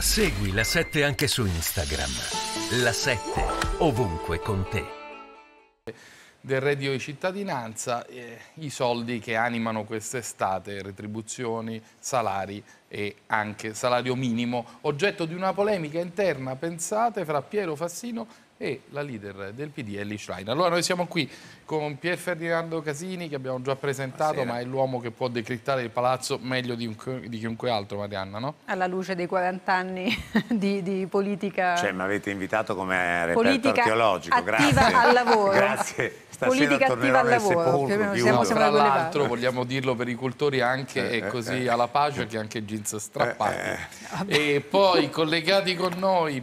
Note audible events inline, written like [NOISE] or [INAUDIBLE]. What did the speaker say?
Segui la 7 anche su Instagram. La 7 ovunque con te. Del reddito di cittadinanza, eh, i soldi che animano quest'estate, retribuzioni, salari e anche salario minimo, oggetto di una polemica interna, pensate, fra Piero Fassino e la leader del PD Ellie Schreiner. Allora noi siamo qui con Pier Ferdinando Casini che abbiamo già presentato Buonasera. ma è l'uomo che può decrittare il palazzo meglio di, un, di, chiunque altro Marianna, no? Alla luce dei 40 anni [LAUGHS] di, di politica... Cioè mi avete invitato come reperto politica archeologico, attiva grazie. al lavoro. grazie. Stasera politica attiva al lavoro. Sepolcro, siamo, Tra l'altro vogliamo dirlo per i cultori anche eh, eh così eh, alla pace che anche jeans eh, eh, strappati. E poi collegati con noi...